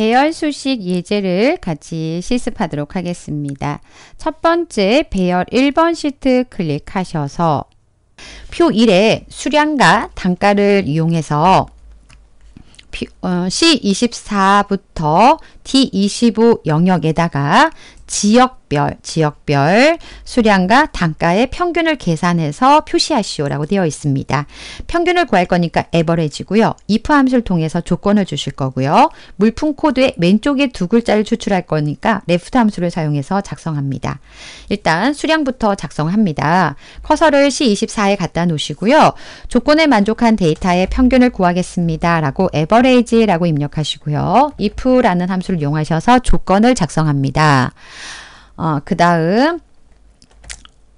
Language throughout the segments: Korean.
배열수식 예제를 같이 실습하도록 하겠습니다. 첫 번째 배열 1번 시트 클릭하셔서 표 1에 수량과 단가를 이용해서 C24부터 어, D25 영역에다가 지역 지역별, 지역별 수량과 단가의 평균을 계산해서 표시하시오라고 되어 있습니다. 평균을 구할 거니까 에버레지고요. if 함수를 통해서 조건을 주실 거고요. 물품 코드의 왼쪽에 두 글자를 추출할 거니까 left 함수를 사용해서 작성합니다. 일단 수량부터 작성합니다. 커서를 C24에 갖다 놓으시고요. 조건에 만족한 데이터의 평균을 구하겠습니다. 라고 average라고 입력하시고요. if라는 함수를 이용하셔서 조건을 작성합니다. 어, 그 다음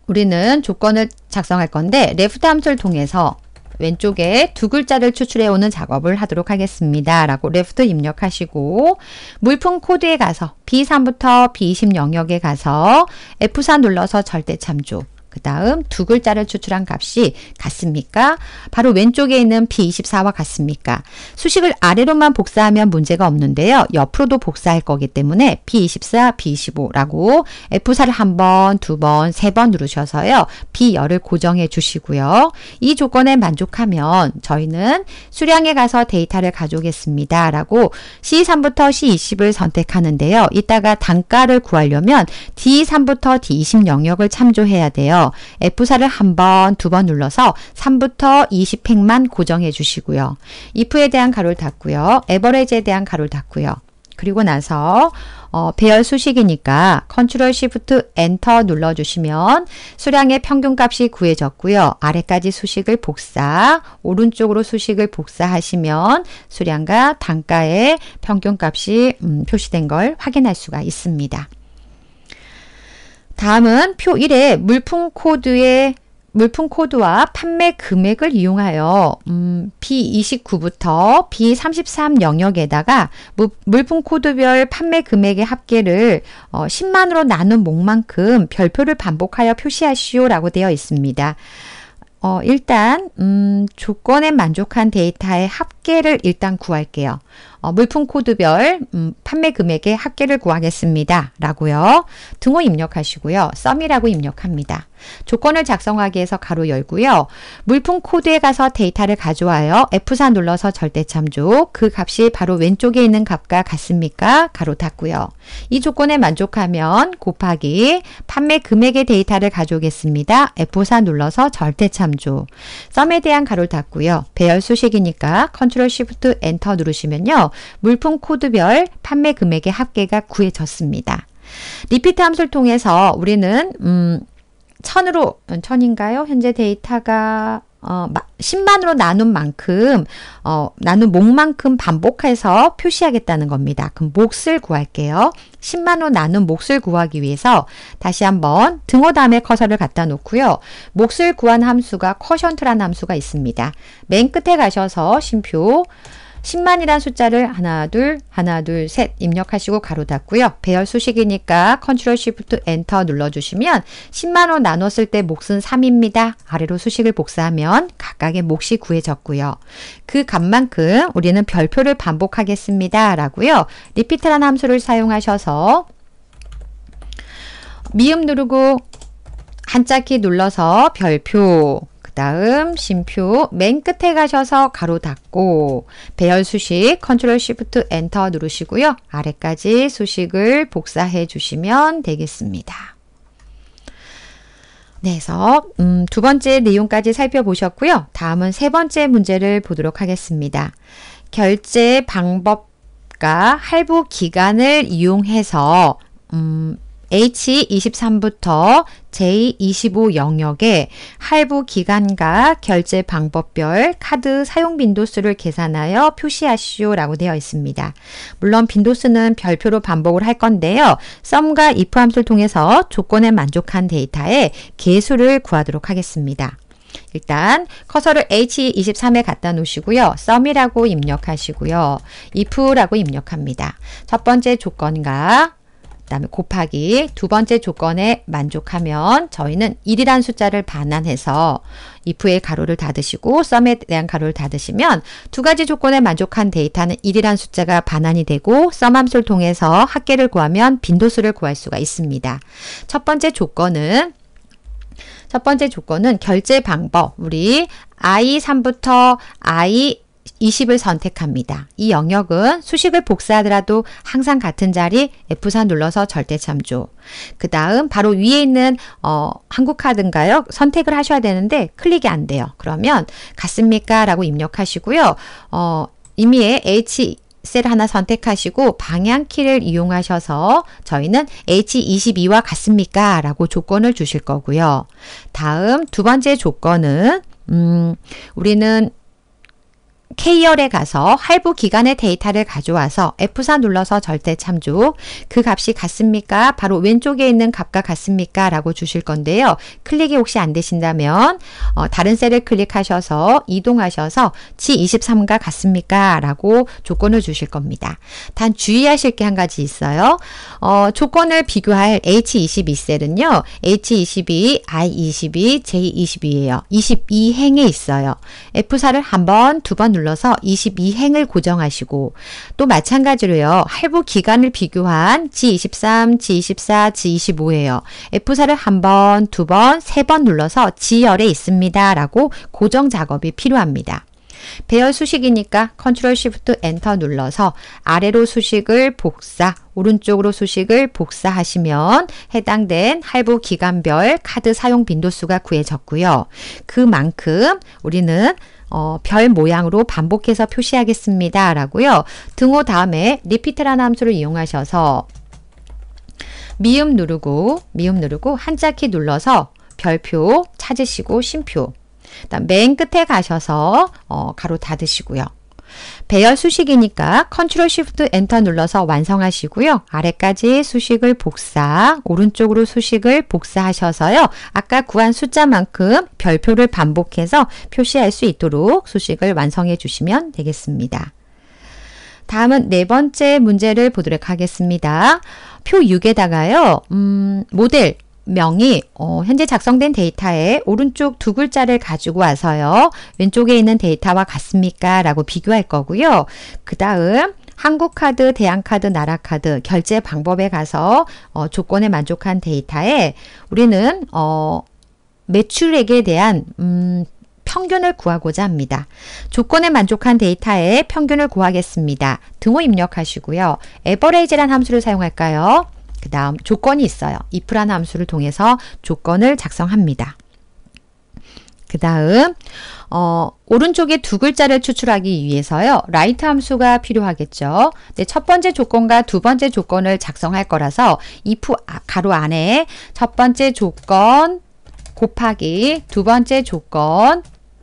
우리는 조건을 작성할 건데 left 함수를 통해서 왼쪽에 두 글자를 추출해 오는 작업을 하도록 하겠습니다. 라고 left 입력하시고 물품 코드에 가서 B3부터 B20 영역에 가서 F4 눌러서 절대 참조 그 다음 두 글자를 추출한 값이 같습니까? 바로 왼쪽에 있는 p 2 4와 같습니까? 수식을 아래로만 복사하면 문제가 없는데요. 옆으로도 복사할 거기 때문에 p 2 4 p 2 5라고 F4를 한 번, 두 번, 세 번 누르셔서요. B열을 고정해 주시고요. 이 조건에 만족하면 저희는 수량에 가서 데이터를 가져오겠습니다. 라고 C3부터 C20을 선택하는데요. 이따가 단가를 구하려면 D3부터 D20 영역을 참조해야 돼요. F4를 한 번, 두 번 눌러서 3부터 2 0행만 고정해 주시고요. if에 대한 가로를 닫고요. average에 대한 가로를 닫고요. 그리고 나서 어, 배열 수식이니까 컨트롤 시프트 엔터 눌러주시면 수량의 평균값이 구해졌고요. 아래까지 수식을 복사, 오른쪽으로 수식을 복사하시면 수량과 단가의 평균값이 음, 표시된 걸 확인할 수가 있습니다. 다음은 표 1에 물품 코드의 물품 코드와 판매 금액을 이용하여 음, B29부터 B33 영역에다가 물품 코드별 판매 금액의 합계를 어, 10만으로 나눈 목만큼 별표를 반복하여 표시하시오라고 되어 있습니다. 어, 일단 음, 조건에 만족한 데이터의 합계 합계를 일단 구할게요. 어, 물품 코드별 음, 판매 금액의 합계를 구하겠습니다. 라고요. 등호 입력하시고요. 썸이라고 입력합니다. 조건을 작성하기 위해서 가로 열고요. 물품 코드에 가서 데이터를 가져와요. F4 눌러서 절대 참조. 그 값이 바로 왼쪽에 있는 값과 같습니까? 가로 닫고요. 이 조건에 만족하면 곱하기 판매 금액의 데이터를 가져오겠습니다. F4 눌러서 절대 참조. 썸에 대한 가로 닫고요. 배열 수식이니까 컨 컨트롤 시프트 엔터 누르시면요. 물품 코드별 판매 금액의 합계가 구해졌습니다. 리피트 함수를 통해서 우리는 음, 천으로 음, 천인가요? 현재 데이터가 어, 10만으로 나눈 만큼, 어, 나눈 목만큼 반복해서 표시하겠다는 겁니다. 그럼 몫을 구할게요. 10만으로 나눈 몫을 구하기 위해서 다시 한번 등호 다음에 커서를 갖다 놓고요. 몫을 구한 함수가 커션트란 함수가 있습니다. 맨 끝에 가셔서 심표, 10만이란 숫자를 하나 둘 하나 둘 셋 입력하시고 가로 닫고요. 배열 수식이니까 컨트롤 쉬프트 엔터 눌러주시면 10만원 나눴을 때 몫은 3입니다. 아래로 수식을 복사하면 각각의 몫이 구해졌고요. 그 값만큼 우리는 별표를 반복하겠습니다. 라고요. 리피트라는 함수를 사용하셔서 미음 누르고 한자키 눌러서 별표 다음 심표 맨 끝에 가셔서 가로 닫고 배열 수식 컨트롤 쉬프트 엔터 누르시고요. 아래까지 수식을 복사해 주시면 되겠습니다. 네, 서 음, 두 번째 내용까지 살펴보셨고요. 다음은 세 번째 문제를 보도록 하겠습니다. 결제 방법과 할부 기간을 이용해서 음, H23부터 J25 영역에 할부 기간과 결제 방법별 카드 사용 빈도수를 계산하여 표시하시오라고 되어 있습니다. 물론 빈도수는 별표로 반복을 할 건데요. 썸과 if 함수를 통해서 조건에 만족한 데이터의 개수를 구하도록 하겠습니다. 일단 커서를 H23에 갖다 놓으시고요. 썸이라고 입력하시고요. if라고 입력합니다. 첫 번째 조건과 다음에 곱하기 두 번째 조건에 만족하면 저희는 1이란 숫자를 반환해서 if의 가로를 닫으시고 sum에 대한 가로를 닫으시면 두 가지 조건에 만족한 데이터는 1이란 숫자가 반환이 되고 sum 함수를 통해서 합계를 구하면 빈도수를 구할 수가 있습니다. 첫 번째 조건은 첫 번째 조건은 결제 방법 우리 i3부터 i 20을 선택합니다. 이 영역은 수식을 복사하더라도 항상 같은 자리 F4 눌러서 절대 참조. 그 다음 바로 위에 있는 어, 한국카드인가요? 선택을 하셔야 되는데 클릭이 안 돼요. 그러면 같습니까? 라고 입력하시고요. 어, 임의 H 셀 하나 선택하시고 방향키를 이용하셔서 저희는 H22와 같습니까? 라고 조건을 주실 거고요. 다음 두 번째 조건은 음, 우리는 K열에 가서 할부 기간의 데이터를 가져와서 F4 눌러서 절대 참조 그 값이 같습니까? 바로 왼쪽에 있는 값과 같습니까? 라고 주실 건데요. 클릭이 혹시 안 되신다면 어, 다른 셀을 클릭하셔서 이동하셔서 G23과 같습니까? 라고 조건을 주실 겁니다. 단 주의하실 게 한 가지 있어요. 어, 조건을 비교할 H22 셀은요. H22, I22, j 2 2에요 22행에 있어요. F4를 한 번, 두 번 눌러 눌러서 22행을 고정하시고 또 마찬가지로요. 할부 기간을 비교한 G23, G24, G25예요. F4를 한 번, 두 번, 세 번 눌러서 G열에 있습니다. 라고 고정 작업이 필요합니다. 배열 수식이니까 컨트롤 쉬프트 엔터 눌러서 아래로 수식을 복사, 오른쪽으로 수식을 복사하시면 해당된 할부 기간별 카드 사용 빈도수가 구해졌고요. 그만큼 우리는 어, 별 모양으로 반복해서 표시하겠습니다. 라고요. 등호 다음에 리피트라 함수를 이용하셔서 미음 누르고 미음 누르고 한자키 눌러서 별표 찾으시고 심표 맨 끝에 가셔서 어, 가로 닫으시고요. 배열 수식이니까 컨트롤 시프트 엔터 눌러서 완성하시고요. 아래까지 수식을 복사, 오른쪽으로 수식을 복사하셔서요. 아까 구한 숫자만큼 별표를 반복해서 표시할 수 있도록 수식을 완성해 주시면 되겠습니다. 다음은 네 번째 문제를 보도록 하겠습니다. 표 6에다가요, 음, 모델, 명이 어, 현재 작성된 데이터에 오른쪽 두 글자를 가지고 와서요. 왼쪽에 있는 데이터와 같습니까? 라고 비교할 거고요. 그 다음 한국카드, 대한카드, 나라카드 결제 방법에 가서 어, 조건에 만족한 데이터에 우리는 어, 매출액에 대한 음, 평균을 구하고자 합니다. 조건에 만족한 데이터에 평균을 구하겠습니다. 등호 입력하시고요. 에버레이지란 함수를 사용할까요? 그 다음 조건이 있어요. if라는 함수를 통해서 조건을 작성합니다. 그 다음 어, 오른쪽에 두 글자를 추출하기 위해서요. 라이트 함수가 필요하겠죠. 네, 첫 번째 조건과 두 번째 조건을 작성할 거라서 if 아, 가로 안에 첫 번째 조건 곱하기 두 번째 조건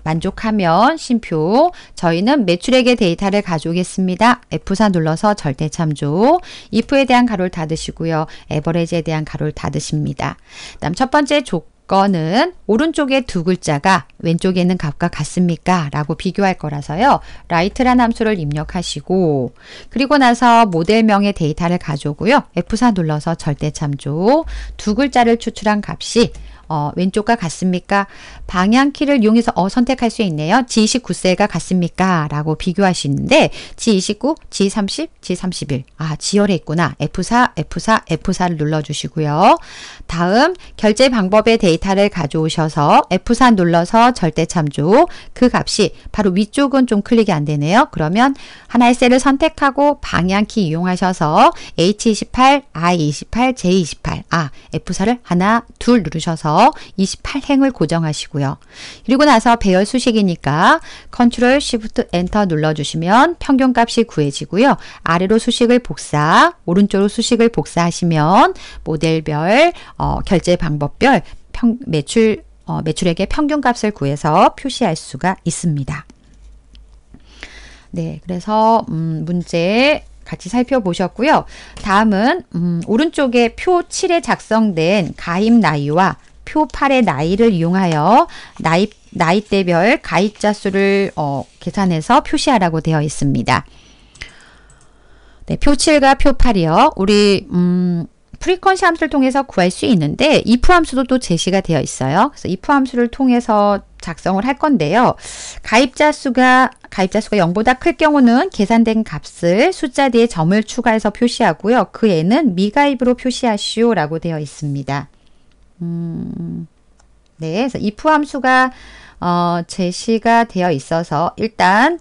만족하면 심표 저희는 매출액의 데이터를 가져오겠습니다. F4 눌러서 절대 참조 if에 대한 가로를 닫으시고요. 에버레지에 대한 가로를 닫으십니다. 다음 첫 번째 조건 은 오른쪽에 두 글자가 왼쪽에는 있 값과 같습니까? 라고 비교할 거라서요. 라이트는 함수를 입력하시고 그리고 나서 모델명의 데이터를 가져오고요. F4 눌러서 절대참조 두 글자를 추출한 값이 어, 왼쪽과 같습니까? 방향키를 이용해서 어 선택할 수 있네요. G29셀과 같습니까? 라고 비교할 수 있는데 G29, G30, G31 아 지열에 있구나. F4, F4, F4를 눌러주시고요. 다음 결제 방법의 데이터를 가져오셔서 F4 눌러서 절대 참조 그 값이 바로 위쪽은 좀 클릭이 안 되네요. 그러면 하나의 셀을 선택하고 방향키 이용하셔서 H28, I28, J28, 아, F4를 하나, 둘 누르셔서 28행을 고정하시고요. 그리고 나서 배열 수식이니까 Ctrl, Shift Enter 눌러주시면 평균값이 구해지고요. 아래로 수식을 복사, 오른쪽으로 수식을 복사하시면 모델별, 어, 결제 방법별 평, 매출, 어, 매출액의 평균값을 구해서 표시할 수가 있습니다. 네, 그래서 음, 문제 같이 살펴보셨고요. 다음은 음, 오른쪽에 표 7에 작성된 가입 나이와 표 8의 나이를 이용하여 나이, 나이대별 가입자 수를 어, 계산해서 표시하라고 되어 있습니다. 네, 표 7과 표 8이요. 우리 음, 프리퀀시 함수를 통해서 구할 수 있는데 if 함수도 또 제시가 되어 있어요. 그래서 if 함수를 통해서 작성을 할 건데요. 가입자 수가 가입자 수가 0보다 클 경우는 계산된 값을 숫자 뒤에 점을 추가해서 표시하고요. 그 애는 미가입으로 표시하시오라고 되어 있습니다. 음, 네, 그래서 if 함수가 어, 제시가 되어 있어서 일단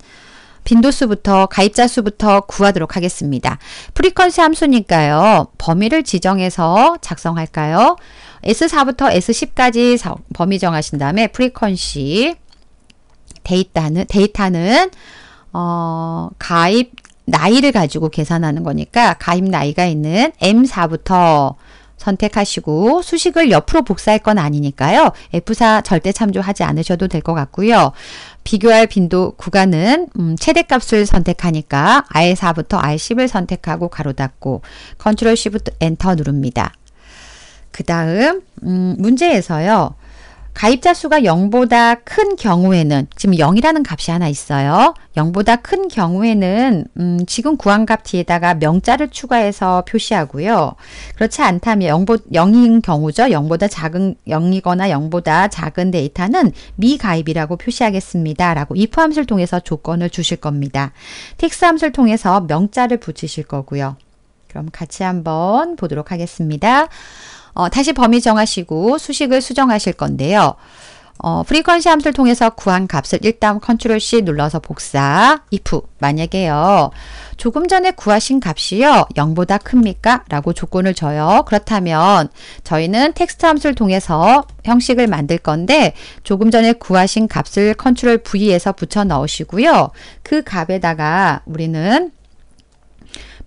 빈도수부터 가입자 수부터 구하도록 하겠습니다. 프리퀀시 함수니까요. 범위를 지정해서 작성할까요? S4부터 S10까지 범위 정하신 다음에 프리퀀시 데이터는 데이터는 어, 가입 나이를 가지고 계산하는 거니까 가입 나이가 있는 M4부터 선택하시고 수식을 옆으로 복사할 건 아니니까요. F4 절대 참조하지 않으셔도 될 것 같고요. 비교할 빈도 구간은 음, 최대값을 선택하니까 R4부터 R10을 선택하고 가로 닫고 컨트롤 Shift 엔터 누릅니다. 그 다음 음, 문제에서요. 가입자 수가 0보다 큰 경우에는 지금 0이라는 값이 하나 있어요. 0보다 큰 경우에는 음, 지금 구한값 뒤에다가 명자를 추가해서 표시하고요. 그렇지 않다면 0보, 0인 경우죠. 0보다 작은 0이거나 0보다 작은 데이터는 미가입이라고 표시하겠습니다. 라고 if 함수를 통해서 조건을 주실 겁니다. 텍스 함수를 통해서 명자를 붙이실 거고요. 그럼 같이 한번 보도록 하겠습니다. 어, 다시 범위 정하시고 수식을 수정하실 건데요. 어, 프리퀀시 함수를 통해서 구한 값을 일단 컨트롤 C 눌러서 복사, if 만약에요. 조금 전에 구하신 값이요. 0보다 큽니까? 라고 조건을 줘요. 그렇다면 저희는 텍스트 함수를 통해서 형식을 만들 건데 조금 전에 구하신 값을 컨트롤 V에서 붙여 넣으시고요. 그 값에다가 우리는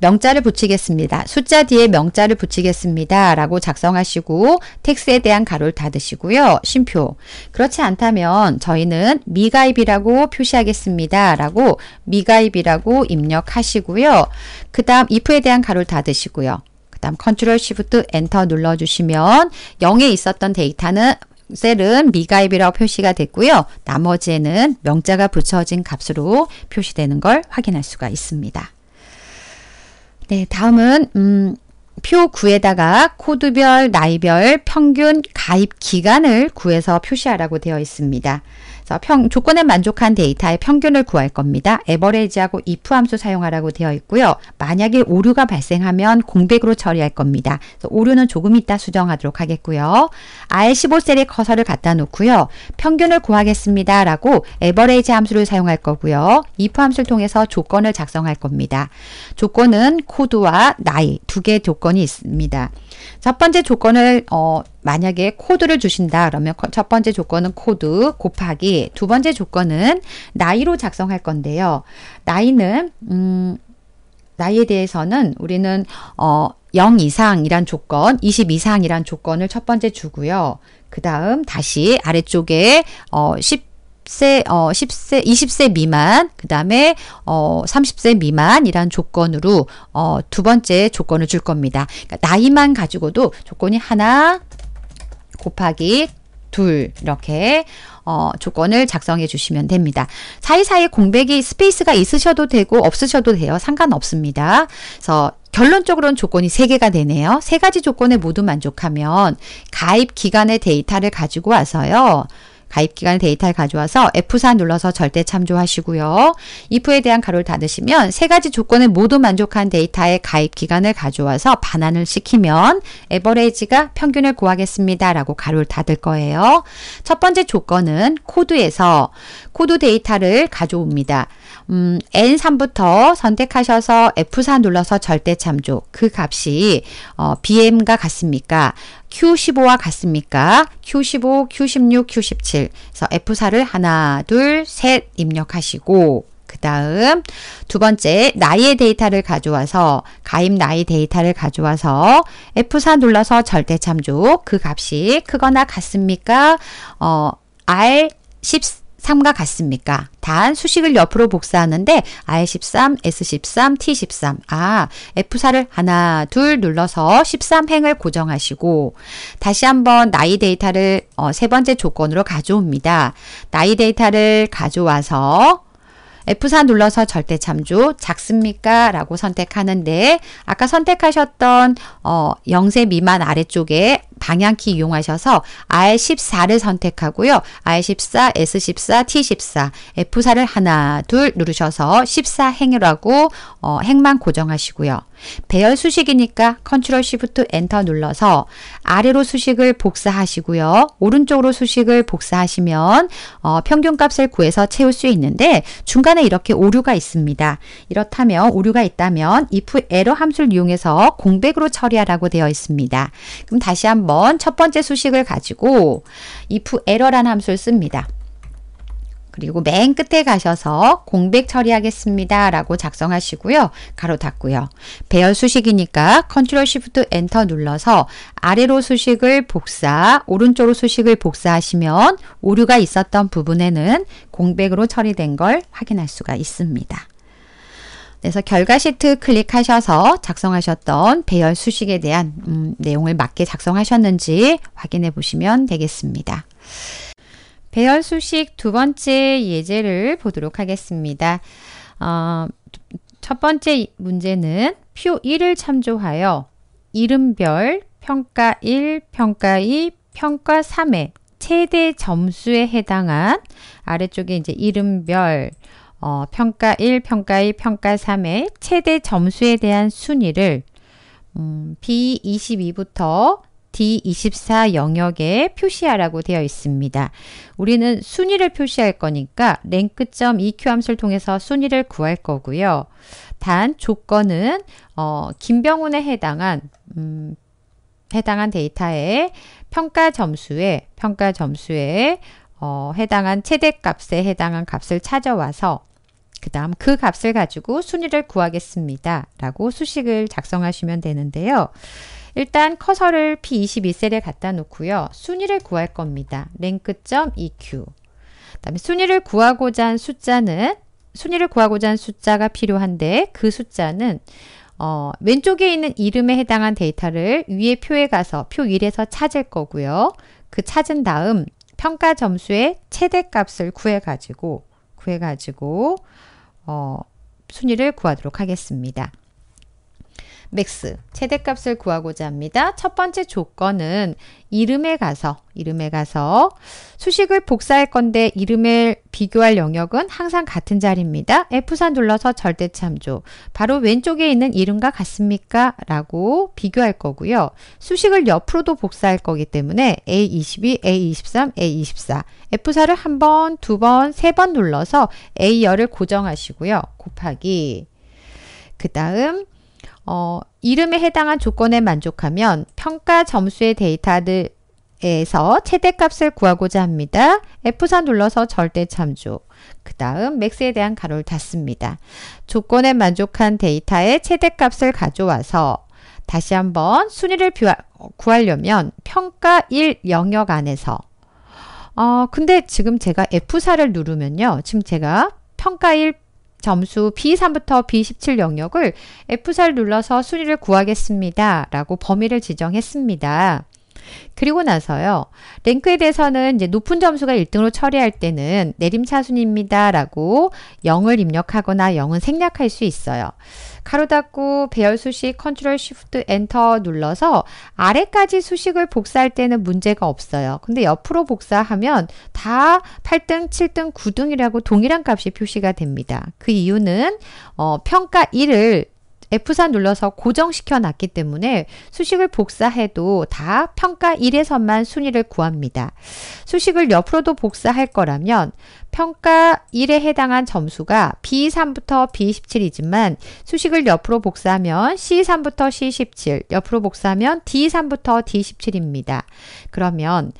명자를 붙이겠습니다. 숫자 뒤에 명자를 붙이겠습니다. 라고 작성하시고 텍스에 대한 가로를 닫으시고요. 쉼표. 그렇지 않다면 저희는 미가입이라고 표시하겠습니다. 라고 미가입이라고 입력하시고요. 그 다음 if에 대한 가로를 닫으시고요. 그 다음 컨트롤 쉬프트 엔터 눌러주시면 0에 있었던 데이터는 셀은 미가입이라고 표시가 됐고요. 나머지에는 명자가 붙여진 값으로 표시되는 걸 확인할 수가 있습니다. 네, 다음은 음, 표 9에다가 코드별, 나이별, 평균, 가입 기간을 구해서 표시하라고 되어 있습니다. 평, 조건에 만족한 데이터의 평균을 구할 겁니다. 에버레이지하고 if 함수 사용하라고 되어 있고요. 만약에 오류가 발생하면 공백으로 처리할 겁니다. 오류는 조금 이따 수정하도록 하겠고요. R15셀에 커서를 갖다 놓고요. 평균을 구하겠습니다. 라고 에버레이지 함수를 사용할 거고요. if 함수를 통해서 조건을 작성할 겁니다. 조건은 코드와 나이 두개 조건이 있습니다. 첫 번째 조건을 어, 만약에 코드를 주신다 그러면 첫 번째 조건은 코드 곱하기 두 번째 조건은 나이로 작성할 건데요. 나이는 음, 나이에 대해서는 우리는 어, 0 이상이란 조건, 20 이상이란 조건을 첫 번째 주고요. 그 다음 다시 아래쪽에 어, 10세, 어, 10세, 20세 미만, 그 다음에 어, 30세 미만이란 조건으로 어, 두 번째 조건을 줄 겁니다. 그러니까 나이만 가지고도 조건이 하나, 곱하기 둘 이렇게 어, 조건을 작성해 주시면 됩니다. 사이사이 공백이 스페이스가 있으셔도 되고 없으셔도 돼요. 상관없습니다. 그래서 결론적으로는 조건이 세개가 되네요. 세가지 조건에 모두 만족하면 가입 기간의 데이터를 가지고 와서요. 가입기간 데이터를 가져와서 F4 눌러서 절대 참조하시고요. if에 대한 가로를 닫으시면 세 가지 조건을 모두 만족한 데이터의 가입기간을 가져와서 반환을 시키면 에버레이지가 평균을 구하겠습니다. 라고 가로를 닫을 거예요. 첫 번째 조건은 코드에서 코드 데이터를 가져옵니다. 음, N3부터 선택하셔서 F4 눌러서 절대 참조 그 값이 어, BM과 같습니까? Q15와 같습니까? Q15, Q16, Q17. 그래서 F4를 하나, 둘, 셋 입력하시고 그 다음 두 번째 나이의 데이터를 가져와서 가입 나이 데이터를 가져와서 F4 눌러서 절대 참조 그 값이 크거나 같습니까? 어, R10 3과 같습니까? 단 수식을 옆으로 복사하는데 I13, S13, T13. 아, F4를 하나, 둘 눌러서 13행을 고정하시고 다시 한번 나이 데이터를 어, 세 번째 조건으로 가져옵니다. 나이 데이터를 가져와서 F4 눌러서 절대 참조 작습니까? 라고 선택하는데 아까 선택하셨던 어, 0세 미만 아래쪽에 방향키 이용하셔서 R14를 선택하고요. R14, S14, T14, F4를 하나, 둘 누르셔서 14행이라고 어, 행만 고정하시고요. 배열 수식이니까 컨트롤 시프트 엔터 눌러서 아래로 수식을 복사하시고요. 오른쪽으로 수식을 복사하시면 어, 평균값을 구해서 채울 수 있는데 중간에 이렇게 오류가 있습니다. 이렇다면 오류가 있다면 if error 함수를 이용해서 공백으로 처리하라고 되어 있습니다. 그럼 다시 한번 첫 번째 수식을 가지고 if e r r 에러란 함수를 씁니다. 그리고 맨 끝에 가셔서 공백 처리하겠습니다. 라고 작성하시고요. 가로 닫고요. 배열 수식이니까 컨트롤 시프트 엔터 눌러서 아래로 수식을 복사, 오른쪽으로 수식을 복사하시면 오류가 있었던 부분에는 공백으로 처리된 걸 확인할 수가 있습니다. 그래서 결과 시트 클릭하셔서 작성하셨던 배열 수식에 대한 음, 내용을 맞게 작성하셨는지 확인해 보시면 되겠습니다. 배열 수식 두 번째 예제를 보도록 하겠습니다. 어, 첫 번째 문제는 표 1을 참조하여 이름별 평가 1, 평가 2, 평가 3의 최대 점수에 해당한 아래쪽에 이제 이름별 어, 평가 1, 평가 2, 평가 3의 최대 점수에 대한 순위를 음, B22부터 D24 영역에 표시하라고 되어 있습니다. 우리는 순위를 표시할 거니까 랭크.eq 함수를 통해서 순위를 구할 거고요. 단 조건은 어, 김병훈에 해당한 음, 해당한 데이터의 평가 점수에 평가 점수에 어, 해당한 최대값에 해당한 값을 찾아와서 그 다음 그 값을 가지고 순위를 구하겠습니다. 라고 수식을 작성하시면 되는데요. 일단 커서를 P22셀에 갖다 놓고요. 순위를 구할 겁니다. 랭크.eq 다음에 순위를 구하고자 한 숫자는 순위를 구하고자 한 숫자가 필요한데 그 숫자는 어, 왼쪽에 있는 이름에 해당한 데이터를 위에 표에 가서 표 1에서 찾을 거고요. 그 찾은 다음 평가 점수의 최대값을 구해가지고 구해가지고 어, 순위를 구하도록 하겠습니다. 맥스 최대값을 구하고자 합니다. 첫 번째 조건은 이름에 가서 이름에 가서 수식을 복사할 건데 이름을 비교할 영역은 항상 같은 자리입니다. F4 눌러서 절대 참조 바로 왼쪽에 있는 이름과 같습니까? 라고 비교할 거고요. 수식을 옆으로도 복사할 거기 때문에 A22, A23, A24 F4를 한 번, 두 번, 세 번 눌러서 A열을 고정하시고요. 곱하기 그 다음 어, 이름에 해당한 조건에 만족하면 평가 점수의 데이터들 에서 최대값을 구하고자 합니다. F4 눌러서 절대 참조. 그 다음 맥스에 대한 가로를 닫습니다. 조건에 만족한 데이터의 최대값을 가져와서 다시 한번 순위를 어, 구하려면 평가 1 영역 안에서 어 근데 지금 제가 F4를 누르면요. 지금 제가 평가 1 점수 B3부터 B17 영역을 F4를 눌러서 순위를 구하겠습니다. 라고 범위를 지정했습니다. 그리고 나서요. 랭크에 대해서는 이제 높은 점수가 1등으로 처리할 때는 내림차순입니다. 라고 0을 입력하거나 0은 생략할 수 있어요. 가로 닫고 배열 수식 컨트롤 쉬프트 엔터 눌러서 아래까지 수식을 복사할 때는 문제가 없어요. 근데 옆으로 복사하면 다 8등, 7등, 9등이라고 동일한 값이 표시가 됩니다. 그 이유는 어, 평가 1을 F4 눌러서 고정시켜 놨기 때문에 수식을 복사해도 다 평가 1에서만 순위를 구합니다. 수식을 옆으로도 복사할 거라면 평가 1에 해당한 점수가 B3부터 B17이지만 수식을 옆으로 복사하면 C3부터 C17, 옆으로 복사하면 D3부터 D17입니다. 그러면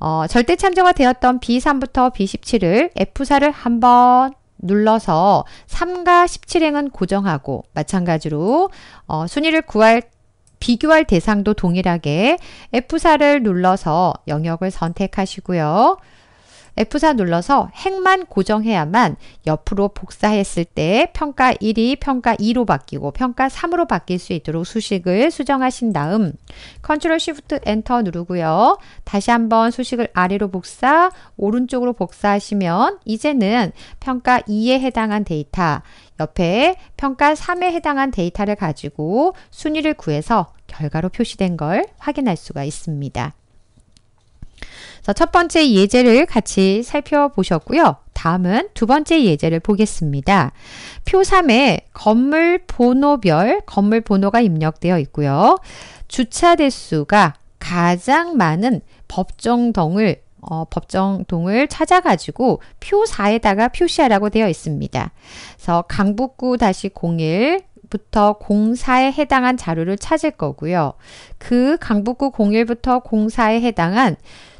어, 절대 참조가 되었던 B3부터 B17을 F4를 한번 눌러서 3과 17행은 고정하고 마찬가지로 어, 순위를 구할 비교할 대상도 동일하게 F4를 눌러서 영역을 선택하시고요. F4 눌러서 행만 고정해야만 옆으로 복사했을 때 평가 1이 평가 2로 바뀌고 평가 3으로 바뀔 수 있도록 수식을 수정하신 다음 컨트롤 시프트 엔터 누르고요. 다시 한번 수식을 아래로 복사, 오른쪽으로 복사하시면 이제는 평가 2에 해당한 데이터, 옆에 평가 3에 해당한 데이터를 가지고 순위를 구해서 결과로 표시된 걸 확인할 수가 있습니다. 자, 첫 번째 예제를 같이 살펴보셨고요. 다음은 두 번째 예제를 보겠습니다. 표 3에 건물 번호별 건물 번호가 입력되어 있고요. 주차 대수가 가장 많은 법정동을 어, 법정동을 찾아가지고 표 4에다가 표시하라고 되어 있습니다. 그래서 강북구 다시 01 부터 04에 해당한 자료를 찾을 거고요. 그 강북구 01부터 04에 해당한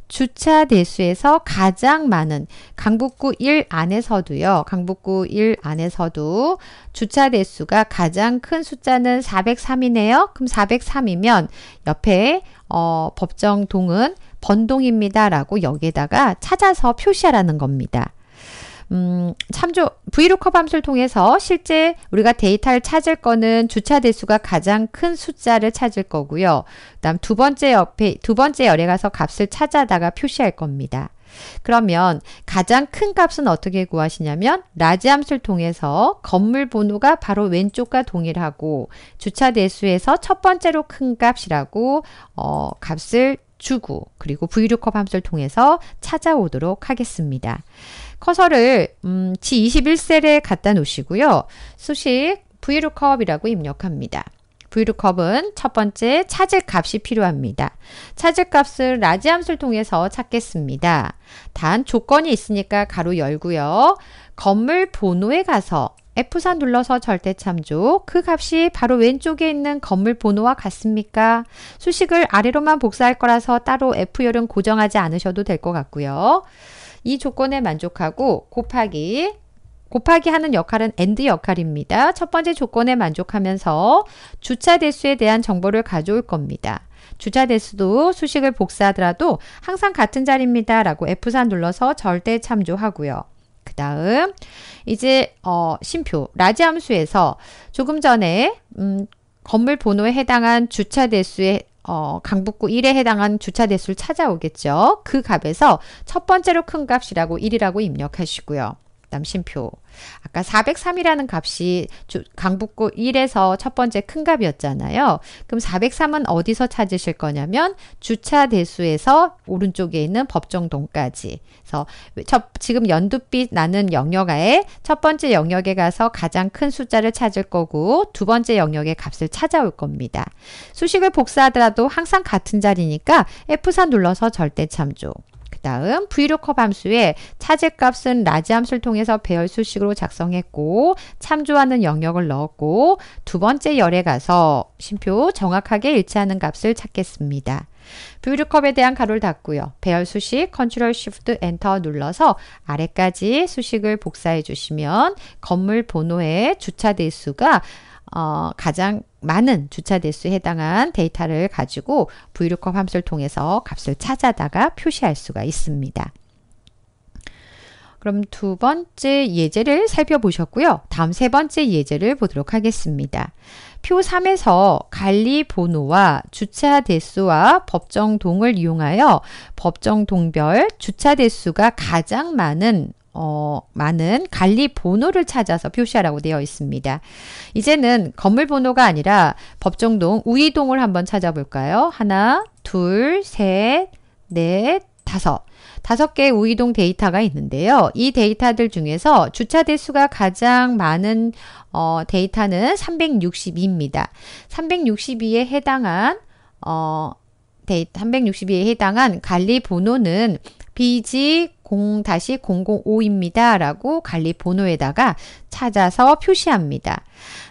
주차 대수에서 가장 많은 강북구 1 안에서도요. 강북구 1 안에서도 주차 대수가 가장 큰 숫자는 403이네요. 그럼 403이면 옆에 어, 법정동은 번동입니다라고 여기에다가 찾아서 표시하라는 겁니다. 음, 참조 브이루커 함수를 통해서 실제 우리가 데이터를 찾을 거는 주차 대수가 가장 큰 숫자를 찾을 거고요. 그다음 두 번째 옆에 두 번째 열에 가서 값을 찾아다가 표시할 겁니다. 그러면 가장 큰 값은 어떻게 구하시냐면 라지 함수를 통해서 건물 번호가 바로 왼쪽과 동일하고 주차 대수에서 첫 번째로 큰 값이라고 어, 값을 주고 그리고 브이 o 컵 함수를 통해서 찾아오도록 하겠습니다. 커서를 음, G21셀에 갖다 놓으시고요. 수식 브이 o 컵이라고 입력합니다. 브이 o 컵은첫 번째 찾을 값이 필요합니다. 찾을 값을 라지 함수를 통해서 찾겠습니다. 단 조건이 있으니까 가로 열고요. 건물 번호에 가서 F4 눌러서 절대 참조. 그 값이 바로 왼쪽에 있는 건물 번호와 같습니까? 수식을 아래로만 복사할 거라서 따로 F 열은 고정하지 않으셔도 될 것 같고요. 이 조건에 만족하고 곱하기 곱하기 하는 역할은 AND 역할입니다. 첫 번째 조건에 만족하면서 주차 대수에 대한 정보를 가져올 겁니다. 주차 대수도 수식을 복사하더라도 항상 같은 자리입니다. 라고 f 3 눌러서 절대 참조하고요. 그 다음 이제 어, 심표 라지 함수에서 조금 전에 음, 건물 번호에 해당한 주차 대수에 어, 강북구 1에 해당한 주차 대수를 찾아오겠죠. 그 값에서 첫 번째로 큰 값이라고 1이라고 입력하시고요. 남 심표. 아까 403이라는 값이 강북구 1에서 첫 번째 큰 값이었잖아요. 그럼 403은 어디서 찾으실 거냐면 주차 대수에서 오른쪽에 있는 법정동까지. 그래서 첫, 지금 연두빛 나는 영역에 첫 번째 영역에 가서 가장 큰 숫자를 찾을 거고 두 번째 영역의 값을 찾아올 겁니다. 수식을 복사하더라도 항상 같은 자리니까 F4 눌러서 절대 참조. 다음 브이로컵 함수에 차제값은 라지 함수를 통해서 배열 수식으로 작성했고 참조하는 영역을 넣었고 두 번째 열에 가서 심표 정확하게 일치하는 값을 찾겠습니다. 뷰류컵에 대한 가로를 닫고요. 배열 수식 컨트롤 쉬프트 엔터 눌러서 아래까지 수식을 복사해 주시면 건물 번호의 주차 대수가 어, 가장 많은 주차 대수에 해당한 데이터를 가지고 브이 o o 함수를 통해서 값을 찾아다가 표시할 수가 있습니다. 그럼 두 번째 예제를 살펴보셨고요. 다음 세 번째 예제를 보도록 하겠습니다. 표 3에서 관리 번호와 주차 대수와 법정 동을 이용하여 법정 동별 주차 대수가 가장 많은 어, 많은 관리 번호를 찾아서 표시하라고 되어 있습니다. 이제는 건물 번호가 아니라 법정동 우이동을 한번 찾아볼까요? 하나, 둘, 셋, 넷, 다섯. 다섯 개의 우이동 데이터가 있는데요. 이 데이터들 중에서 주차 대수가 가장 많은 어, 데이터는 362입니다. 362에 해당한 어, 데이, 362에 해당한 관리 번호는 BG 0-005입니다. 라고 관리 번호에다가 찾아서 표시합니다.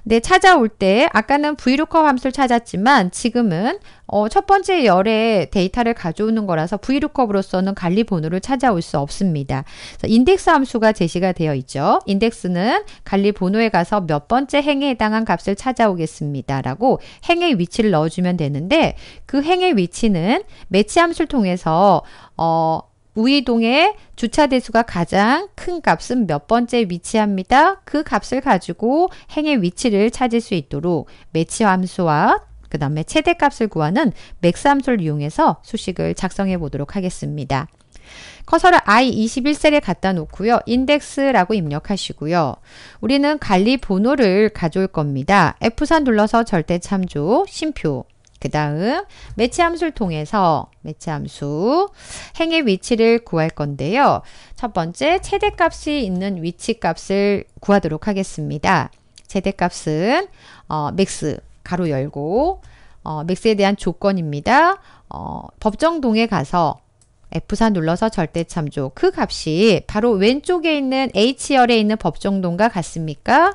네, 찾아올 때 아까는 브이 o 커 함수를 찾았지만 지금은 어, 첫 번째 열에 데이터를 가져오는 거라서 브이 o 커 k 으로서는 관리 번호를 찾아올 수 없습니다. 인덱스 함수가 제시가 되어 있죠. 인덱스는 관리 번호에 가서 몇 번째 행에 해당한 값을 찾아오겠습니다. 라고 행의 위치를 넣어주면 되는데 그 행의 위치는 매치 함수를 통해서 어, 우이동의 주차대수가 가장 큰 값은 몇 번째 위치합니다. 그 값을 가지고 행의 위치를 찾을 수 있도록 매치함수와 그 다음에 최대값을 구하는 맥스함수를 이용해서 수식을 작성해 보도록 하겠습니다. 커서를 i21셀에 갖다 놓고요. 인덱스라고 입력하시고요. 우리는 관리 번호를 가져올 겁니다. f 3 눌러서 절대 참조, 심표, 그 다음 매치 함수를 통해서 매치 함수 행의 위치를 구할 건데요. 첫 번째 최대값이 있는 위치 값을 구하도록 하겠습니다. 최대값은 어, 맥스 가로 열고 어, 맥스에 대한 조건입니다. 어, 법정동에 가서 F4 눌러서 절대참조 그 값이 바로 왼쪽에 있는 H열에 있는 법정동과 같습니까?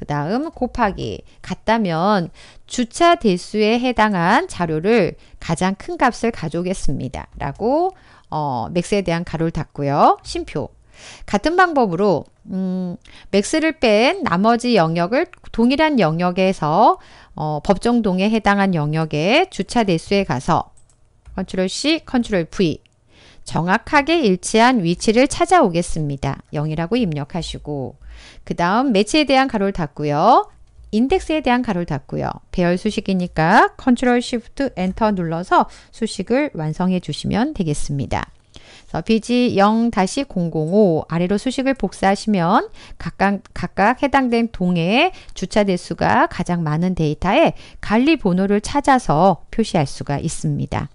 그 다음 곱하기 같다면 주차 대수에 해당한 자료를 가장 큰 값을 가져오겠습니다. 라고 어, 맥스에 대한 가로를 닫고요. 심표 같은 방법으로 음, 맥스를 뺀 나머지 영역을 동일한 영역에서 어, 법정동에 해당한 영역의 주차 대수에 가서 컨트롤 C, 컨트롤 V 정확하게 일치한 위치를 찾아오겠습니다. 0이라고 입력하시고 그 다음 매치에 대한 가로를 닫고요. 인덱스에 대한 가로를 닫고요. 배열 수식이니까 컨트롤 쉬프트 엔터 눌러서 수식을 완성해 주시면 되겠습니다. 서 BG0-005 아래로 수식을 복사하시면 각각, 각각 해당된 동의 주차 대수가 가장 많은 데이터에 관리 번호를 찾아서 표시할 수가 있습니다.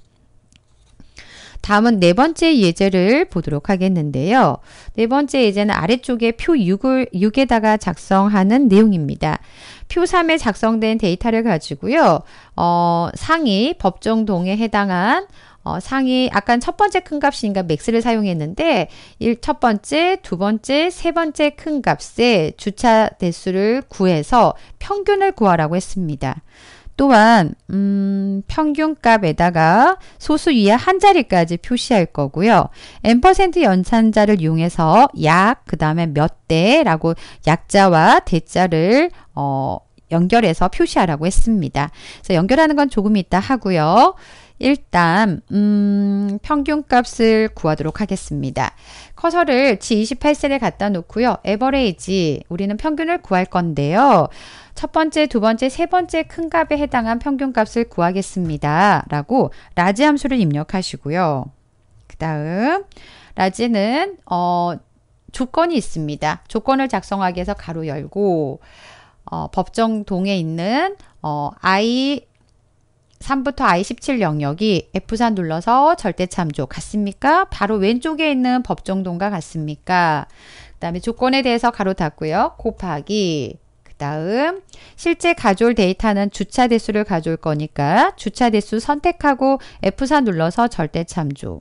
다음은 네 번째 예제를 보도록 하겠는데요. 네 번째 예제는 아래쪽에 표 6을, 6에다가 작성하는 내용입니다. 표 3에 작성된 데이터를 가지고요. 어, 상위 법정 동에 해당한 어, 상위 아까 첫 번째 큰 값이니까 맥스를 사용했는데 일, 첫 번째, 두 번째, 세 번째 큰 값의 주차 대수를 구해서 평균을 구하라고 했습니다. 또한 음, 평균값에다가 소수 이하 한 자리까지 표시할 거고요. n% 연산자를 이용해서 약, 그 다음에 몇 대라고 약자와 대자를 어, 연결해서 표시하라고 했습니다. 그래서 연결하는 건 조금 이따 하고요. 일단 음, 평균값을 구하도록 하겠습니다. 커서를 G28셀에 갖다 놓고요. 에버레이지 우리는 평균을 구할 건데요. 첫 번째, 두 번째, 세 번째 큰 값에 해당한 평균값을 구하겠습니다. 라고 라지 함수를 입력하시고요. 그 다음 라지는 어, 조건이 있습니다. 조건을 작성하기 위해서 가로 열고 어, 법정 동에 있는 어, I 3부터 I17 영역이 F4 눌러서 절대참조 같습니까? 바로 왼쪽에 있는 법정동과 같습니까? 그 다음에 조건에 대해서 가로 닫고요. 곱하기 그 다음 실제 가져올 데이터는 주차 대수를 가져올 거니까 주차 대수 선택하고 F4 눌러서 절대참조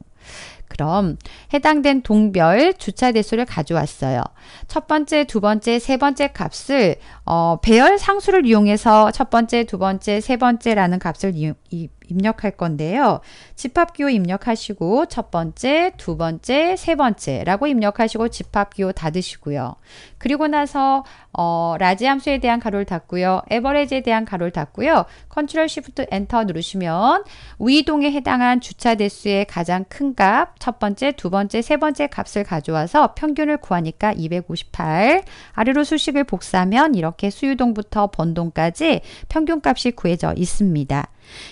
그럼 해당된 동별 주차 대수를 가져왔어요. 첫 번째, 두 번째, 세 번째 값을 어, 배열 상수를 이용해서 첫 번째, 두 번째, 세 번째라는 값을 이, 이, 입력할 건데요. 집합기호 입력하시고 첫 번째, 두 번째, 세 번째라고 입력하시고 집합기호 닫으시고요. 그리고 나서 어, 라지 함수에 대한 가로를 닫고요. 에버레지에 대한 가로를 닫고요. 컨트롤 시프트 엔터 누르시면 우동에 해당한 주차 대수의 가장 큰 값, 첫 번째, 두 번째, 세 번째 값을 가져와서 평균을 구하니까 258, 아래로 수식을 복사하면 이렇게 수유동부터 번동까지 평균값이 구해져 있습니다.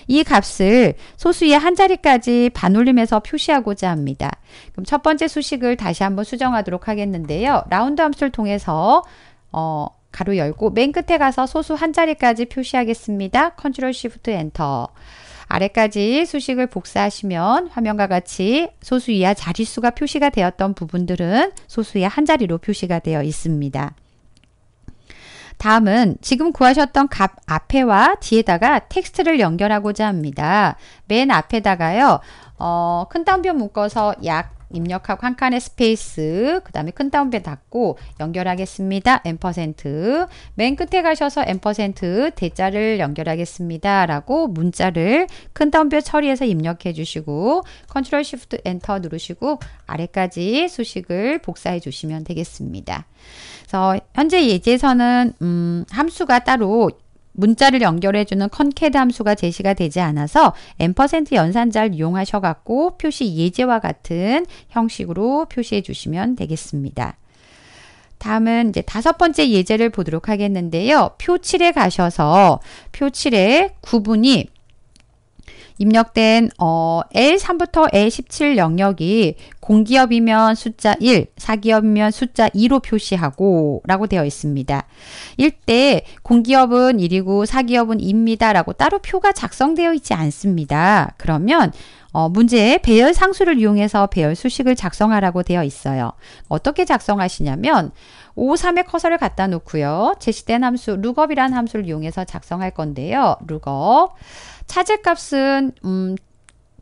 이 값을 소수의 한 자리까지 반올림해서 표시하고자 합니다. 그럼 첫 번째 수식을 다시 한번 수정하도록 하겠는데요. 라운드 함수를 통해서 어, 가로 열고 맨 끝에 가서 소수 한 자리까지 표시하겠습니다. 컨트롤 시프트 엔터. 아래까지 수식을 복사하시면 화면과 같이 소수 이하 자릿수가 표시가 되었던 부분들은 소수 이한 자리로 표시가 되어 있습니다. 다음은 지금 구하셨던 값 앞에와 뒤에다가 텍스트를 연결하고자 합니다. 맨 앞에다가요. 어, 큰 따옴표 묶어서 약 입력하고 한 칸의 스페이스 그 다음에 큰 따옴표 닫고 연결하겠습니다. M% 맨 끝에 가셔서 M% 대자를 연결하겠습니다. 라고 문자를 큰 따옴표 처리해서 입력해 주시고 컨트롤 쉬프트 엔터 누르시고 아래까지 수식을 복사해 주시면 되겠습니다. 그래서 현재 예제에서는 음, 함수가 따로 문자를 연결해주는 컨캐드 함수가 제시가 되지 않아서 n% 연산자를 이용하셔갖고 표시 예제와 같은 형식으로 표시해 주시면 되겠습니다. 다음은 이제 다섯 번째 예제를 보도록 하겠는데요. 표 7에 가셔서 표 7에 구분이 입력된 어, L3부터 L17 영역이 공기업이면 숫자 1, 사기업이면 숫자 2로 표시하고 라고 되어 있습니다. 일때 공기업은 1이고 사기업은 2입니다 라고 따로 표가 작성되어 있지 않습니다. 그러면 어, 문제에 배열 상수를 이용해서 배열 수식을 작성하라고 되어 있어요. 어떻게 작성하시냐면 5, 3에 커서를 갖다 놓고요. 제시된 함수 l o 이라는 함수를 이용해서 작성할 건데요. l o 차제값은 음,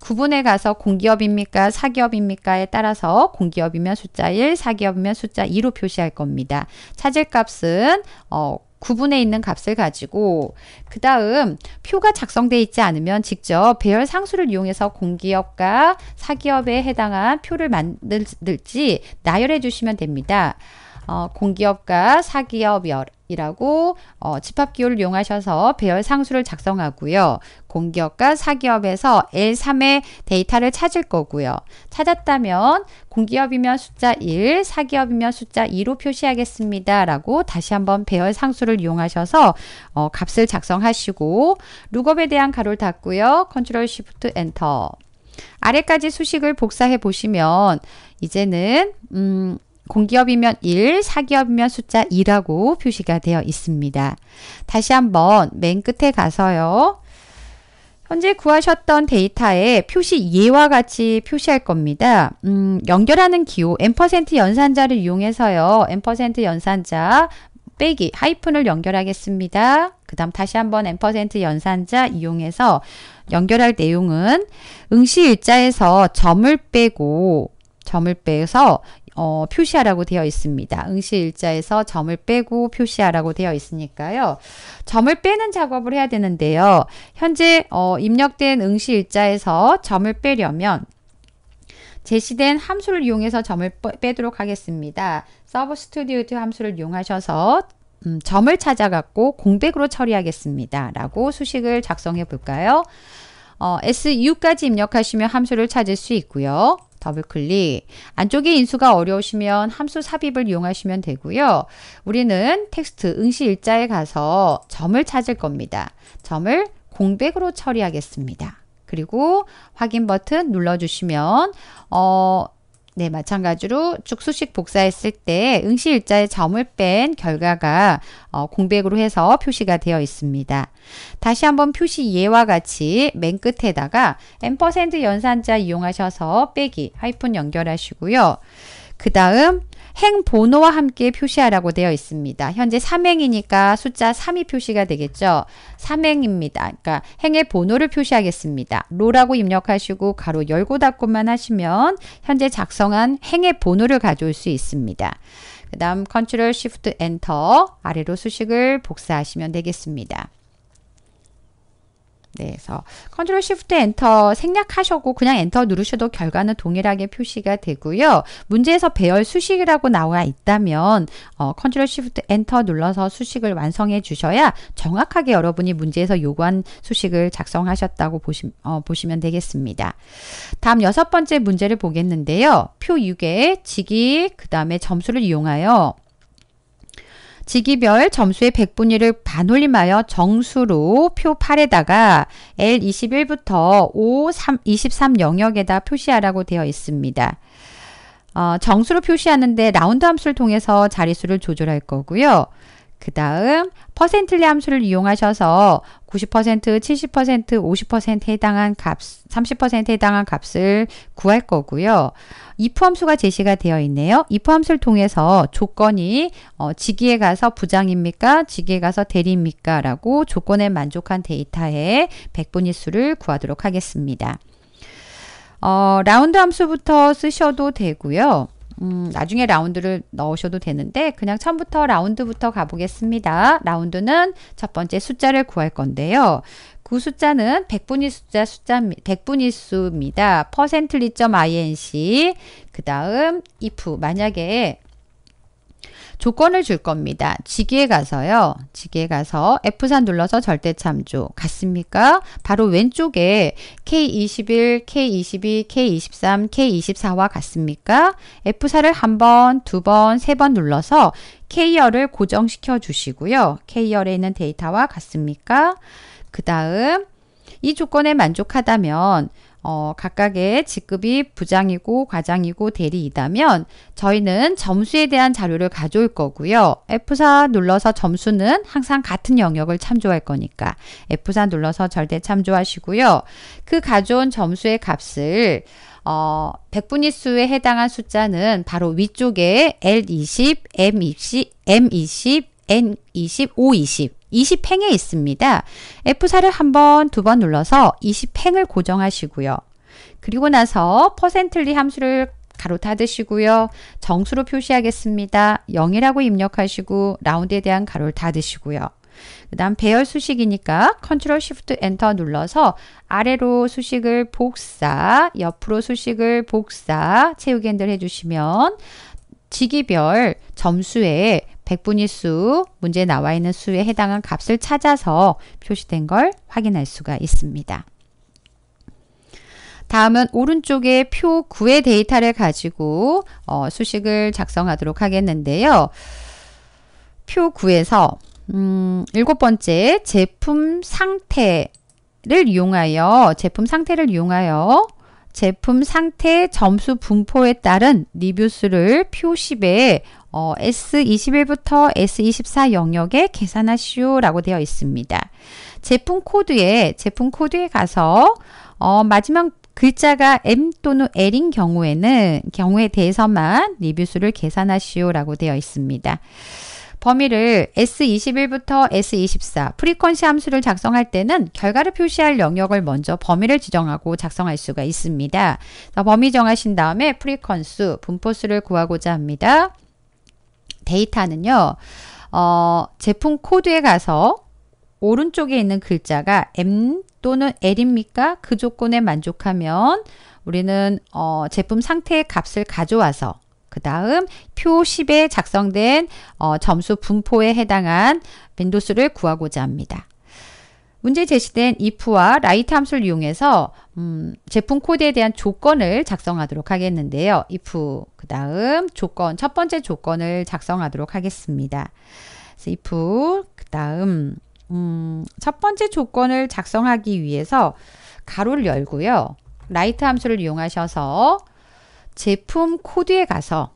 구분해 가서 공기업입니까? 사기업입니까?에 따라서 공기업이면 숫자 1, 사기업이면 숫자 2로 표시할 겁니다. 차질값은 어, 구분해 있는 값을 가지고 그 다음 표가 작성되어 있지 않으면 직접 배열 상수를 이용해서 공기업과 사기업에 해당한 표를 만들지 나열해 주시면 됩니다. 어, 공기업과 사기업이라고 어, 집합기호를 이용하셔서 배열 상수를 작성하고요. 공기업과 사기업에서 L3의 데이터를 찾을 거고요. 찾았다면 공기업이면 숫자 1, 사기업이면 숫자 2로 표시하겠습니다. 라고 다시 한번 배열 상수를 이용하셔서 어, 값을 작성하시고 룩업에 대한 가로를 닫고요. 컨트롤 쉬프트 엔터 아래까지 수식을 복사해 보시면 이제는 음, 공기업이면 1, 사기업이면 숫자 2라고 표시가 되어 있습니다. 다시 한번 맨 끝에 가서요. 현재 구하셨던 데이터에 표시 예와 같이 표시할 겁니다. 음, 연결하는 기호 n% 연산자를 이용해서요. n% 연산자 빼기 하이픈을 연결하겠습니다. 그 다음 다시 한번 n% 연산자 이용해서 연결할 내용은 응시 일자에서 점을 빼고 점을 빼서 어, 표시하라고 되어 있습니다. 응시 일자에서 점을 빼고 표시하라고 되어 있으니까요. 점을 빼는 작업을 해야 되는데요. 현재 어, 입력된 응시 일자에서 점을 빼려면 제시된 함수를 이용해서 점을 빼도록 하겠습니다. 서브 스튜디오 함수를 이용하셔서 음, 점을 찾아갖고 공백으로 처리하겠습니다. 라고 수식을 작성해 볼까요? 어, SU까지 입력하시면 함수를 찾을 수 있고요. 더블 클릭. 안쪽에 인수가 어려우시면 함수 삽입을 이용하시면 되고요. 우리는 텍스트 응시 일자에 가서 점을 찾을 겁니다. 점을 공백으로 처리하겠습니다. 그리고 확인 버튼 눌러주시면 어, 네, 마찬가지로 축수식 복사했을 때 응시 일자의 점을 뺀 결과가 어, 공백으로 해서 표시가 되어 있습니다. 다시 한번 표시 예와 같이 맨 끝에다가 n% 연산자 이용하셔서 빼기 하이픈 연결하시고요. 그 다음 행 번호와 함께 표시하라고 되어 있습니다. 현재 3행이니까 숫자 3이 표시가 되겠죠. 3행입니다. 그러니까 행의 번호를 표시하겠습니다. 로라고 입력하시고 가로 열고 닫고만 하시면 현재 작성한 행의 번호를 가져올 수 있습니다. 그 다음 컨트롤 시프트 엔터 아래로 수식을 복사하시면 되겠습니다. 네, 그서 컨트롤 시프트 엔터 생략하셔고 그냥 엔터 누르셔도 결과는 동일하게 표시가 되고요. 문제에서 배열 수식이라고 나와 있다면 어, 컨트롤 시프트 엔터 눌러서 수식을 완성해 주셔야 정확하게 여러분이 문제에서 요구한 수식을 작성하셨다고 보시, 어, 보시면 되겠습니다. 다음 여섯 번째 문제를 보겠는데요. 표 6에 직기그 다음에 점수를 이용하여 직위별 점수의 백분위를 반올림하여 정수로 표 8에다가 L21부터 5, 23 영역에다 표시하라고 되어 있습니다. 어, 정수로 표시하는데 라운드 함수를 통해서 자릿수를 조절할 거고요. 그 다음 퍼센트리 함수를 이용하셔서 90%, 70%, 50%에 해당한 값, 30%에 해당한 값을 구할 거고요. 이포함수가 제시가 되어 있네요. 이포함수를 통해서 조건이 어, 직위에 가서 부장입니까? 직위에 가서 대리입니까? 라고 조건에 만족한 데이터에 백분위 수를 구하도록 하겠습니다. 어, 라운드 함수부터 쓰셔도 되고요. 음, 나중에 라운드를 넣으셔도 되는데 그냥 처음부터 라운드부터 가보겠습니다. 라운드는 첫 번째 숫자를 구할 건데요. 그 숫자는 백분위 숫자 숫자 백분위 수입니다. 퍼센트리.inc 그 다음 if 만약에 조건을 줄 겁니다. 지기에 가서요. 지기에 가서 F4 눌러서 절대 참조. 갔습니까? 바로 왼쪽에 K21, K22, K23, K24와 같습니까? F4를 한 번, 두 번, 세 번 눌러서 K열을 고정시켜 주시고요. K열에 있는 데이터와 같습니까? 그 다음 이 조건에 만족하다면 어, 각각의 직급이 부장이고 과장이고 대리이다면 저희는 점수에 대한 자료를 가져올 거고요. F4 눌러서 점수는 항상 같은 영역을 참조할 거니까 F4 눌러서 절대 참조하시고요. 그 가져온 점수의 값을 어, 백분위 수에 해당한 숫자는 바로 위쪽에 L20, M20, M20, N20, O20 20행에 있습니다. F4를 한 번, 두 번 눌러서 20행을 고정하시고요. 그리고 나서 퍼센틀리 함수를 가로 닫으시고요. 정수로 표시하겠습니다. 0이라고 입력하시고 라운드에 대한 가로를 닫으시고요. 그 다음 배열 수식이니까 컨트롤 쉬프트 엔터 눌러서 아래로 수식을 복사, 옆으로 수식을 복사, 채우기 핸들 해주시면 지기별 점수에 백분위 수, 문제에 나와 있는 수에 해당한 값을 찾아서 표시된 걸 확인할 수가 있습니다. 다음은 오른쪽에 표 9의 데이터를 가지고 어, 수식을 작성하도록 하겠는데요. 표 9에서 음, 일곱 번째 제품 상태를 이용하여 제품 상태를 이용하여 제품 상태 점수 분포에 따른 리뷰수를 표시에 어, S21부터 S24 영역에 계산하시오 라고 되어 있습니다. 제품 코드에 제품 코드에 가서 어, 마지막 글자가 M 또는 L인 경우에는 경우에 대해서만 리뷰수를 계산하시오 라고 되어 있습니다. 범위를 S21부터 S24 프리퀀시 함수를 작성할 때는 결과를 표시할 영역을 먼저 범위를 지정하고 작성할 수가 있습니다. 범위 정하신 다음에 프리퀀수, 분포수를 구하고자 합니다. 데이터는요. 어, 제품 코드에 가서 오른쪽에 있는 글자가 M 또는 L입니까? 그 조건에 만족하면 우리는 어, 제품 상태의 값을 가져와서 그 다음 표 10에 작성된 어, 점수 분포에 해당한 빈도수를 구하고자 합니다. 문제 제시된 if와 라이트 함수를 이용해서 음, 제품 코드에 대한 조건을 작성하도록 하겠는데요. if 그 다음 조건 첫 번째 조건을 작성하도록 하겠습니다. 그래서 if 그 다음 음, 첫 번째 조건을 작성하기 위해서 가로를 열고요. 라이트 함수를 이용하셔서 제품 코드에 가서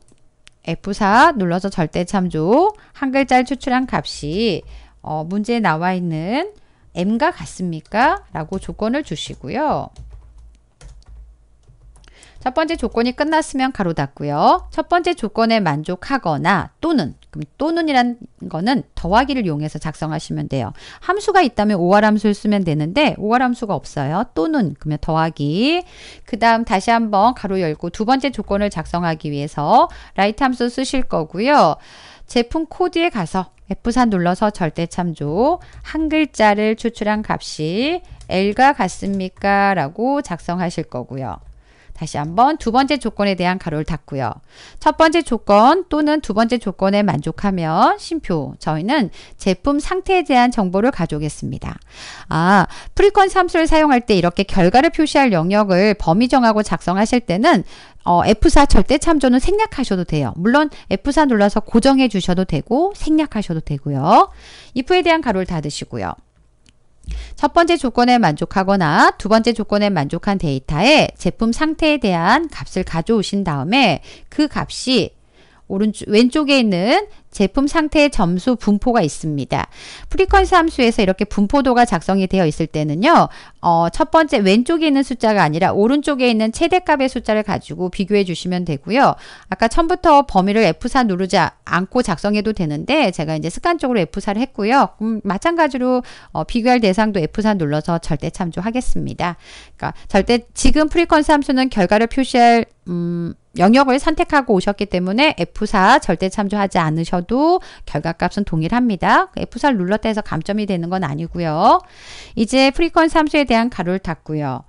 F4 눌러서 절대 참조 한 글자를 추출한 값이 어, 문제에 나와 있는 M과 같습니까? 라고 조건을 주시고요. 첫 번째 조건이 끝났으면 가로 닫고요. 첫 번째 조건에 만족하거나 또는 그럼 또는이란 거는 더하기를 이용해서 작성하시면 돼요. 함수가 있다면 오할 함수를 쓰면 되는데 오할 함수가 없어요. 또는 그러면 더하기 그 다음 다시 한번 가로 열고 두 번째 조건을 작성하기 위해서 라이트 함수 쓰실 거고요. 제품 코드에 가서 F4 눌러서 절대 참조 한 글자를 추출한 값이 L과 같습니까? 라고 작성하실 거고요. 다시 한번 두 번째 조건에 대한 가로를 닫고요. 첫 번째 조건 또는 두 번째 조건에 만족하면 심표 저희는 제품 상태에 대한 정보를 가져오겠습니다. 아, 프리퀀스 함수를 사용할 때 이렇게 결과를 표시할 영역을 범위 정하고 작성하실 때는 어, F4 절대 참조는 생략하셔도 돼요. 물론 F4 눌러서 고정해 주셔도 되고 생략하셔도 되고요. if에 대한 가로를 닫으시고요. 첫 번째 조건에 만족하거나 두 번째 조건에 만족한 데이터에 제품 상태에 대한 값을 가져오신 다음에 그 값이 오른쪽 왼쪽에 있는 제품 상태의 점수 분포가 있습니다. 프리퀀스 함수에서 이렇게 분포도가 작성이 되어 있을 때는요. 어, 첫 번째 왼쪽에 있는 숫자가 아니라 오른쪽에 있는 최대값의 숫자를 가지고 비교해 주시면 되고요. 아까 처음부터 범위를 F4 누르지 않고 작성해도 되는데 제가 이제 습관적으로 F4를 했고요. 음, 마찬가지로 어, 비교할 대상도 F4 눌러서 절대 참조하겠습니다. 그러니까 절대 지금 프리퀀스 함수는 결과를 표시할 음, 영역을 선택하고 오셨기 때문에 F4 절대 참조하지 않으셔도 결과값은 동일합니다. 그 f 4 눌렀다 해서 감점이 되는 건 아니고요. 이제 프리퀀스 함수에 대한 가로를 닫고요.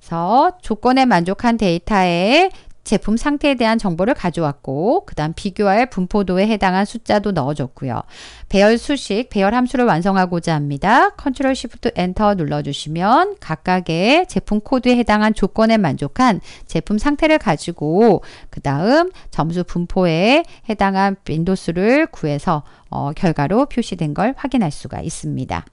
그래서 조건에 만족한 데이터에 제품 상태에 대한 정보를 가져왔고 그 다음 비교할 분포도에 해당한 숫자도 넣어줬고요. 배열 수식, 배열 함수를 완성하고자 합니다. 컨트롤 쉬프트 엔터 눌러주시면 각각의 제품 코드에 해당한 조건에 만족한 제품 상태를 가지고 그 다음 점수 분포에 해당한 빈도수를 구해서 어, 결과로 표시된 걸 확인할 수가 있습니다.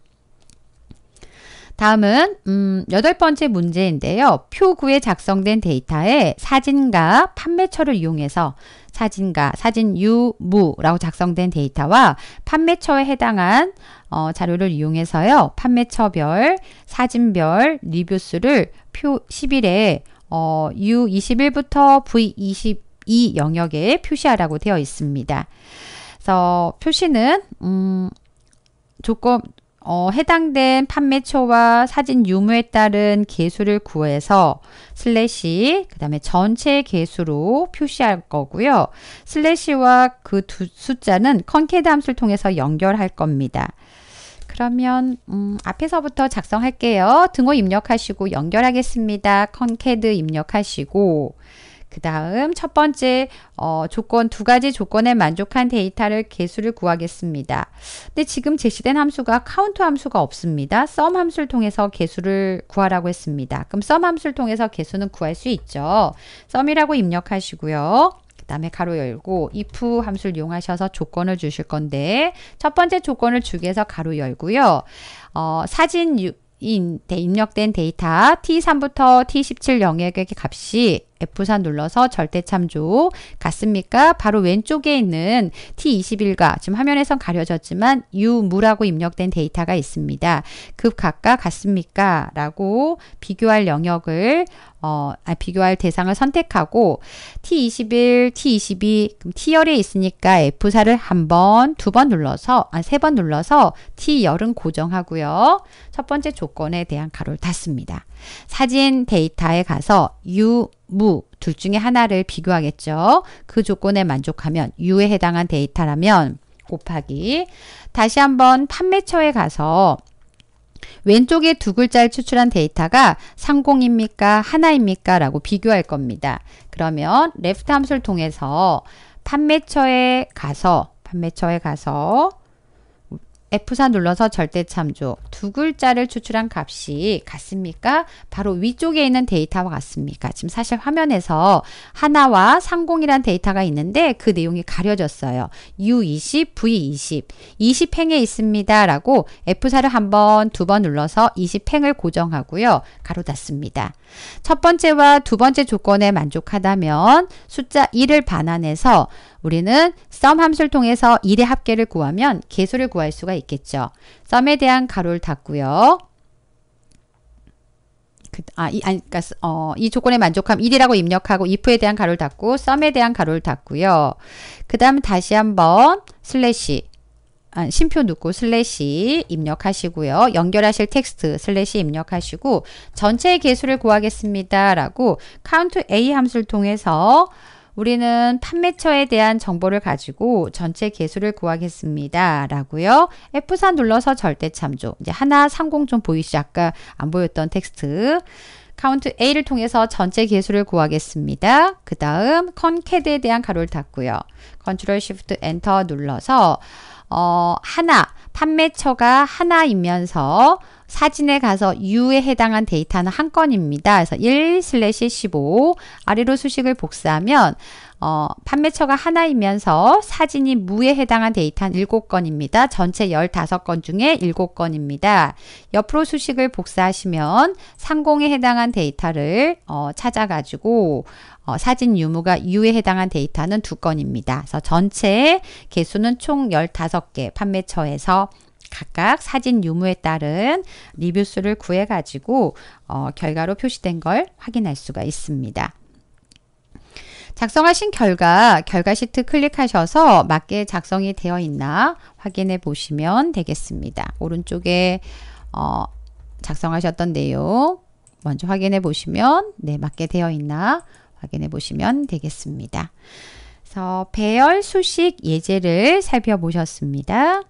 다음은 음, 여덟 번째 문제인데요. 표구에 작성된 데이터에 사진과 판매처를 이용해서 사진과 사진 유무라고 작성된 데이터와 판매처에 해당한 어, 자료를 이용해서요. 판매처별, 사진별 리뷰 수를 표 11에 어, U21부터 V22 영역에 표시하라고 되어 있습니다. 그래서 표시는 음, 조건 어, 해당된 판매처와 사진 유무에 따른 개수를 구해서 슬래시 그 다음에 전체 개수로 표시할 거고요. 슬래시와 그 두 숫자는 컨캐드 함수를 통해서 연결할 겁니다. 그러면 음, 앞에서부터 작성할게요. 등호 입력하시고 연결하겠습니다. 컨캐드 입력하시고 그 다음 첫 번째 어, 조건 두 가지 조건에 만족한 데이터를 개수를 구하겠습니다. 근데 지금 제시된 함수가 카운트 함수가 없습니다. 썸 함수를 통해서 개수를 구하라고 했습니다. 그럼 썸 함수를 통해서 개수는 구할 수 있죠. 썸이라고 입력하시고요. 그 다음에 가로 열고 if 함수를 이용하셔서 조건을 주실 건데 첫 번째 조건을 주기에서 가로 열고요. 어, 사진 인, 입력된 데이터 T3부터 T17 영역의 값이 F4 눌러서 절대 참조 같습니까? 바로 왼쪽에 있는 T21과 지금 화면에선 가려졌지만 유무라고 입력된 데이터가 있습니다. 그 각각 같습니까? 라고 비교할 영역을 어, 아, 비교할 대상을 선택하고 T21, T22 그럼 T열에 있으니까 F4를 한 번, 두 번 눌러서 아, 세 번 눌러서 T열은 고정하고요. 첫 번째 조건에 대한 가로를 닫습니다. 사진 데이터에 가서 U 무, 둘 중에 하나를 비교하겠죠. 그 조건에 만족하면 유에 해당한 데이터라면 곱하기 다시 한번 판매처에 가서 왼쪽에 두 글자를 추출한 데이터가 상공입니까? 하나입니까? 라고 비교할 겁니다. 그러면 레프트 함수를 통해서 판매처에 가서 판매처에 가서 F4 눌러서 절대 참조 두 글자를 추출한 값이 같습니까? 바로 위쪽에 있는 데이터와 같습니까? 지금 사실 화면에서 하나와 30이란 데이터가 있는데 그 내용이 가려졌어요. U20, V20, 20행에 있습니다. 라고 F4를 한 번, 두 번 눌러서 20행을 고정하고요. 가로 닫습니다. 첫 번째와 두 번째 조건에 만족하다면 숫자 1을 반환해서 우리는 썸 함수를 통해서 1의 합계를 구하면 개수를 구할 수가 있겠죠. 썸에 대한 가로를 닫고요. 그, 아, 이, 아니, 그니까, 어, 이 조건에 만족함 1이라고 입력하고 if에 대한 가로를 닫고 썸에 대한 가로를 닫고요. 그 다음 다시 한번 슬래시 아, 심표 누고 슬래시 입력하시고요. 연결하실 텍스트 슬래시 입력하시고 전체의 개수를 구하겠습니다. 라고 count a 함수를 통해서 우리는 판매처에 대한 정보를 가지고 전체 개수를 구하겠습니다. 라고요. F4 눌러서 절대 참조. 이제 하나 상공 좀 보이시죠? 아까 안 보였던 텍스트. 카운트 A를 통해서 전체 개수를 구하겠습니다. 그 다음 컨캐드에 대한 가로를 닫고요. 컨트롤 쉬프트 엔터 눌러서 어, 하나, 판매처가 하나이면서 사진에 가서 U에 해당한 데이터는 한 건입니다. 그래서 1 15 아래로 수식을 복사하면 어, 판매처가 하나이면서 사진이 무에 해당한 데이터 한 7건입니다. 전체 15건 중에 7건입니다. 옆으로 수식을 복사하시면 상공에 해당한 데이터를 어, 찾아가지고 어, 사진 유무가 유에 해당한 데이터는 2건입니다. 그래서 전체 개수는 총 15개 판매처에서 각각 사진 유무에 따른 리뷰 수를 구해가지고 어, 결과로 표시된 걸 확인할 수가 있습니다. 작성하신 결과, 결과 시트 클릭하셔서 맞게 작성이 되어 있나 확인해 보시면 되겠습니다. 오른쪽에 어, 작성하셨던 내용 먼저 확인해 보시면 네, 맞게 되어 있나 확인해 보시면 되겠습니다. 그래서 배열 수식 예제를 살펴보셨습니다.